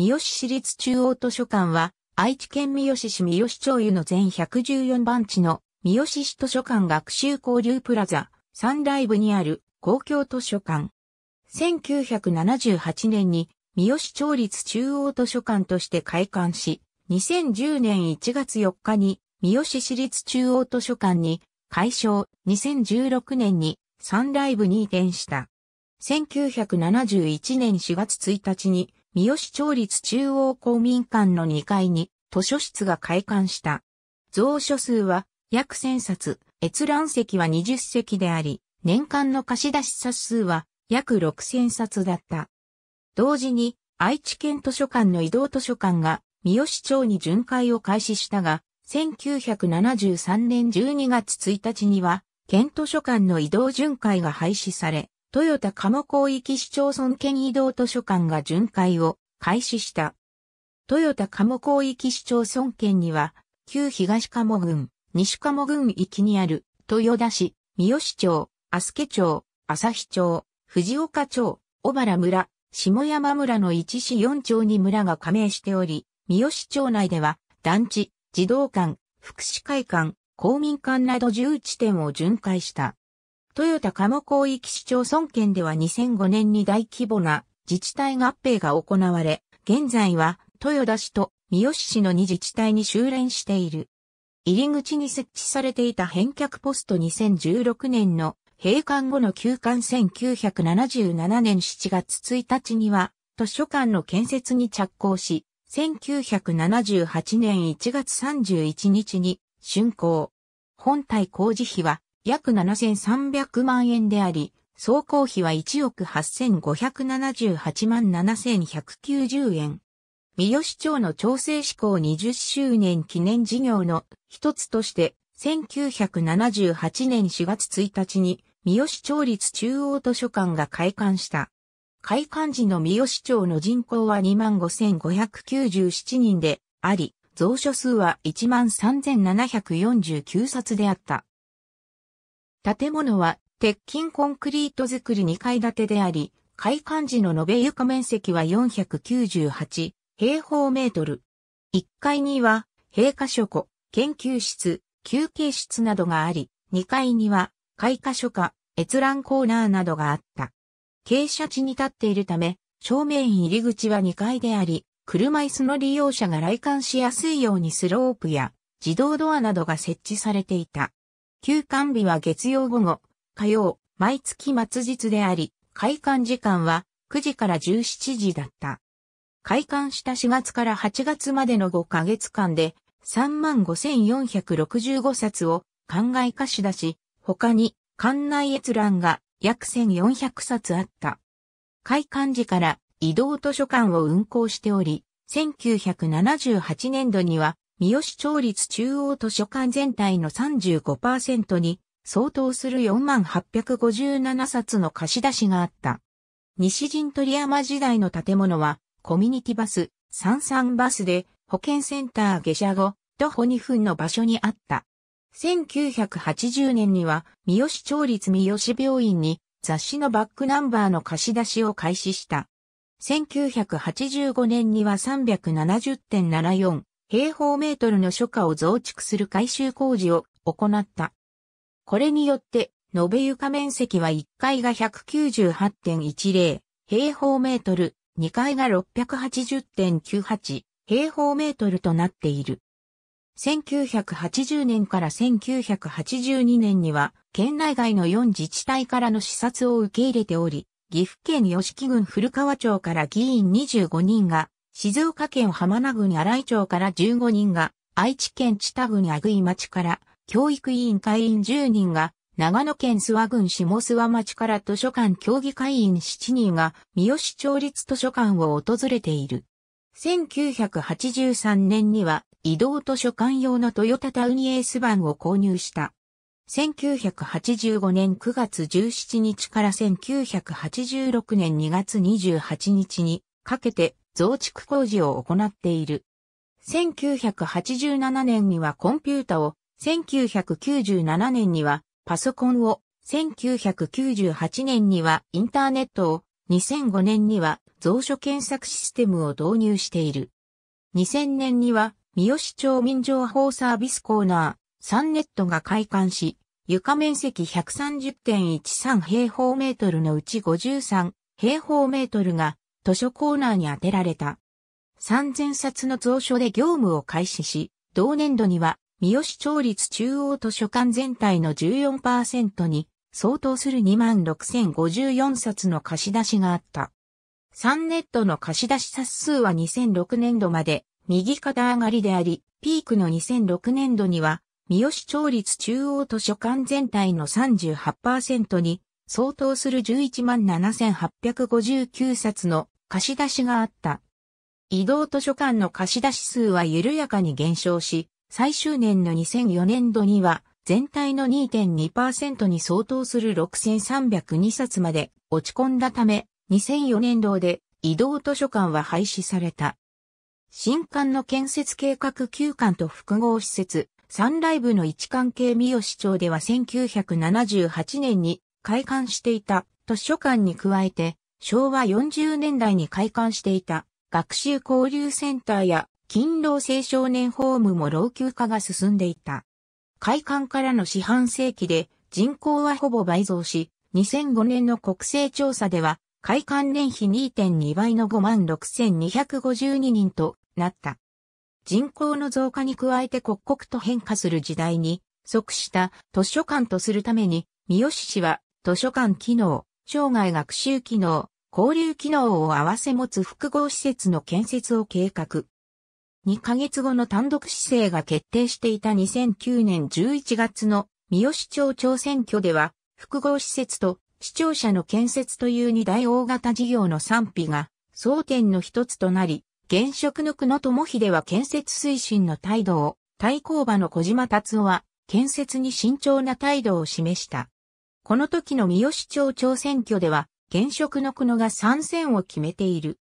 三好市立中央図書館は、愛知県三好市三好町湯の全114番地の三好市図書館学習交流プラザ、サンライブにある公共図書館。1978年に三好町立中央図書館として開館し、2010年1月4日に三好市立中央図書館に改称2016年にサンライブに移転した。1971年4月1日に三好町立中央公民館の2階に図書室が開館した。蔵書数は約1000冊、閲覧席は20席であり、年間の貸し出し冊数は約6000冊だった。同時に愛知県図書館の移動図書館が三好町に巡回を開始したが、1973年12月1日には、県図書館の移動巡回が廃止され、豊田鴨広域市町村県移動図書館が巡回を開始した。豊田鴨広域市町村県には、旧東鴨郡、西鴨郡域にある、豊田市、三好町、飛鳥町、日町、藤岡町、小原村、下山村の一市四町に村が加盟しており、三好町内では、団地、児童館、福祉会館、公民館など11地点を巡回した。豊田鴨広域市町村圏では2005年に大規模な自治体合併が行われ、現在は豊田市と三好市の2自治体に修練している。入り口に設置されていた返却ポスト2016年の閉館後の休館1977年7月1日には図書館の建設に着工し、1978年1月31日に竣工。本体工事費は約7300万円であり、総工費は1億8578万7190円。三好町の調整志向20周年記念事業の一つとして、1978年4月1日に三好町立中央図書館が開館した。開館時の三好町の人口は25,597人であり、蔵書数は13,749冊であった。建物は鉄筋コンクリート造り2階建てであり、開館時の延べ床面積は498平方メートル。1階には、閉館書庫、研究室、休憩室などがあり、2階には、開花書家、閲覧コーナーなどがあった。傾斜地に立っているため、正面入り口は2階であり、車椅子の利用者が来館しやすいようにスロープや自動ドアなどが設置されていた。休館日は月曜午後、火曜、毎月末日であり、開館時間は9時から17時だった。開館した4月から8月までの5ヶ月間で35,465冊を考え貸し出し、他に館内閲覧が約1,400冊あった。開館時から移動図書館を運行しており、1978年度には三好町立中央図書館全体の35%に相当する4857冊の貸し出しがあった。西陣鳥山時代の建物はコミュニティバス、三三バスで保健センター下車後、徒歩2分の場所にあった。1980年には三好町立三好病院に雑誌のバックナンバーの貸し出しを開始した。1985年には370.74平方メートルの初夏を増築する改修工事を行った。これによって、延べ床面積は1階が198.10平方メートル、2階が680.98平方メートルとなっている。1980年から1982年には、県内外の4自治体からの視察を受け入れており、岐阜県吉木郡古川町から議員25人が静岡県浜名郡新井町から15人が、愛知県知多郡阿久井町から、教育委員会員10人が、長野県諏訪郡下諏訪町から図書館協議会員7人が、三好町立図書館を訪れている。1983年には、移動図書館用のトヨタタウニエース版を購入した。1985年9月17日から1986年2月28日にかけて増築工事を行っている。1987年にはコンピュータを、1997年にはパソコンを、1998年にはインターネットを、2005年には蔵書検索システムを導入している。2000年には三好町民情報サービスコーナー、サンネットが開館し、床面積130.13平方メートルのうち53平方メートルが図書コーナーに充てられた。3000冊の蔵書で業務を開始し、同年度には三好町立中央図書館全体の14%に相当する26,054冊の貸し出しがあった。3ネットの貸し出し冊数は2006年度まで右肩上がりであり、ピークの2006年度には三好町立中央図書館全体の38%に相当する117,859冊の貸し出しがあった。移動図書館の貸し出し数は緩やかに減少し、最終年の2004年度には全体の2.2%に相当する6302冊まで落ち込んだため、2004年度で移動図書館は廃止された。新館の建設計画9館と複合施設、サンライブの一関係三好町では1978年に開館していた図書館に加えて昭和40年代に開館していた学習交流センターや勤労青少年ホームも老朽化が進んでいた。開館からの四半世紀で人口はほぼ倍増し、2005年の国勢調査では開館年比2.2倍の56,252人となった。人口の増加に加えて刻々と変化する時代に即した図書館とするために、三好市は図書館機能、生涯学習機能、交流機能を合わせ持つ複合施設の建設を計画。2ヶ月後の単独姿政が決定していた2009年11月の三好町長選挙では、複合施設と市庁舎の建設という二大大型事業の賛否が争点の一つとなり、現職の久野智秀は建設推進の態度を、対抗馬の小島達夫は建設に慎重な態度を示した。この時の三好町長選挙では、現職の久野が参戦を決めている。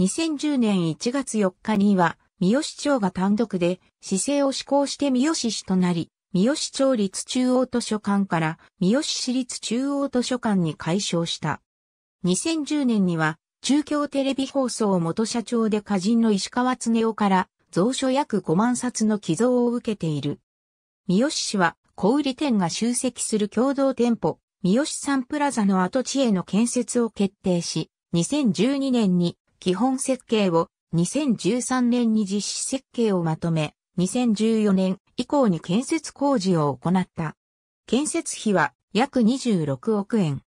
2010年1月4日には、三好町が単独で、市政を施行して三好市となり、三好町立中央図書館から三好市立中央図書館に改称した。2010年には、中京テレビ放送元社長で歌人の石川恒夫から、蔵書約5万冊の寄贈を受けている。三好市は、小売店が集積する共同店舗、三好サンプラザの跡地への建設を決定し、2012年に基本設計を、2013年に実施設計をまとめ、2014年以降に建設工事を行った。建設費は約26億円。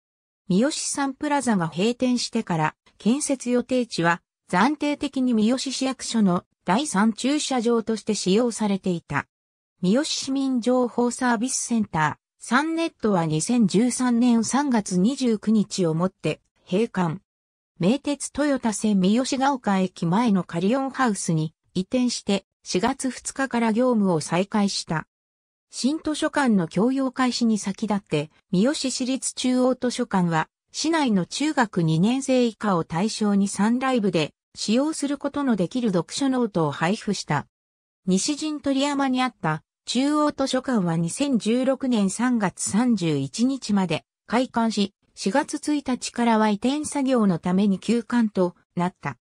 三好サンプラザが閉店してから建設予定地は暫定的に三好市役所の第3駐車場として使用されていた。三好市民情報サービスセンター、サンネットは2013年3月29日をもって閉館。名鉄豊田線三好が丘駅前のカリオンハウスに移転して4月2日から業務を再開した。新図書館の供用開始に先立って、三好市立中央図書館は、市内の中学2年生以下を対象にサンライブで使用することのできる読書ノートを配布した。西陣鳥山にあった中央図書館は2016年3月31日まで開館し、4月1日からは移転作業のために休館となった。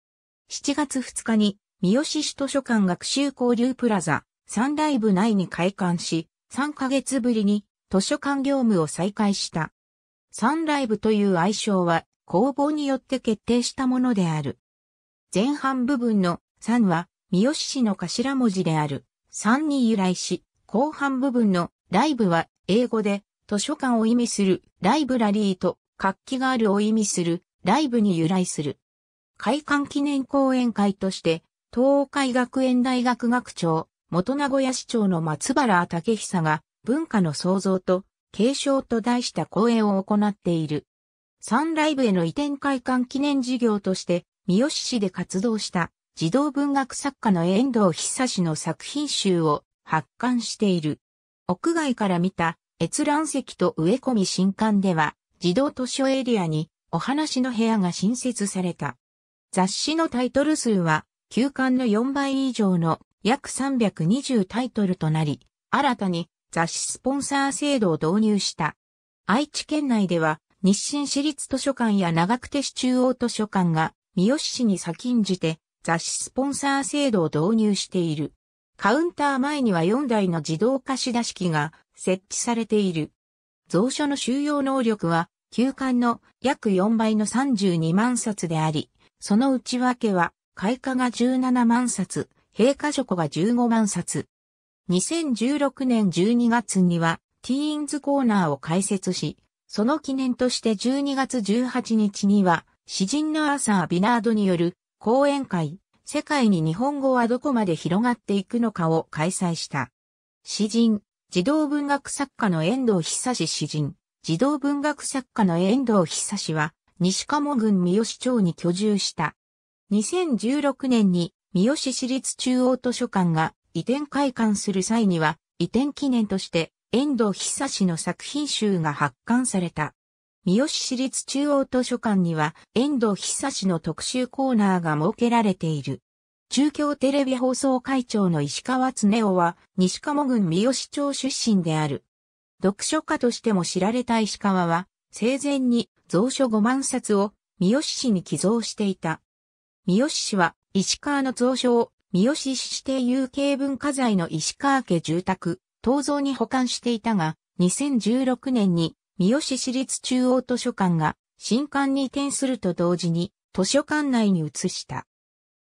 7月2日に三好市図書館学習交流プラザサンライブ内に開館し、3ヶ月ぶりに図書館業務を再開した。サンライブという愛称は工房によって決定したものである。前半部分の3は三好市の頭文字である。3に由来し、後半部分のライブは英語で図書館を意味するライブラリーと活気があるを意味するライブに由来する。開館記念講演会として、東海学園大学学長、元名古屋市長の松原武久が文化の創造と継承と題した講演を行っている。サンライブへの移転開館記念事業として、三好市で活動した児童文学作家の遠藤久志の作品集を発刊している。屋外から見た閲覧席と植え込み新館では、児童図書エリアにお話の部屋が新設された。雑誌のタイトル数は、休館の4倍以上の約320タイトルとなり、新たに雑誌スポンサー制度を導入した。愛知県内では、日清市立図書館や長久手市中央図書館が、三好市に先んじて雑誌スポンサー制度を導入している。カウンター前には4台の自動貸し出し機が設置されている。蔵書の収容能力は、休館の約4倍の32万冊であり、その内訳は、開花が17万冊、閉花書庫が15万冊。2016年12月には、ティーンズコーナーを開設し、その記念として12月18日には、詩人のアーサー・ビナードによる講演会、世界に日本語はどこまで広がっていくのかを開催した。詩人、児童文学作家の遠藤久志詩人、児童文学作家の遠藤久志は、西鴨郡三好町に居住した。2016年に三好市立中央図書館が移転開館する際には、移転記念として遠藤久志の作品集が発刊された。三好市立中央図書館には遠藤久志の特集コーナーが設けられている。中京テレビ放送会長の石川恒夫は西鴨郡三好町出身である。読書家としても知られた石川は生前に蔵書5万冊を三好市に寄贈していた。三好市は石川の蔵書を三好市指定有形文化財の石川家住宅、東蔵に保管していたが、2016年に三好市立中央図書館が新館に移転すると同時に図書館内に移した。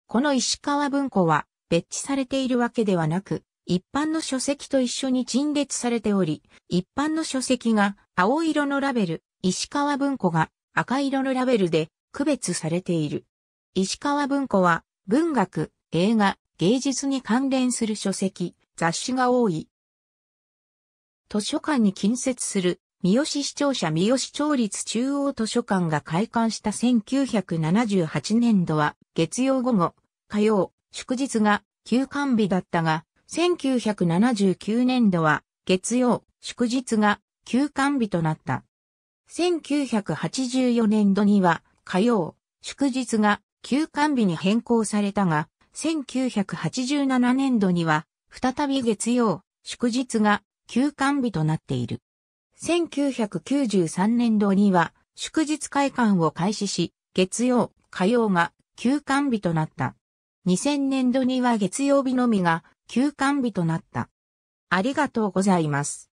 この石川文庫は別置されているわけではなく、一般の書籍と一緒に陳列されており、一般の書籍が青色のラベル、石川文庫が赤色のラベルで区別されている。石川文庫は文学、映画、芸術に関連する書籍、雑誌が多い。図書館に近接する三好市庁舎三好町立中央図書館が開館した1978年度は月曜午後、火曜、祝日が休館日だったが、1979年度は月曜、祝日が休館日となった。1984年度には火曜、祝日が休館日に変更されたが、1987年度には再び月曜、祝日が休館日となっている。1993年度には祝日会館を開始し、月曜、火曜が休館日となった。2000年度には月曜日のみが休館日となった。ありがとうございます。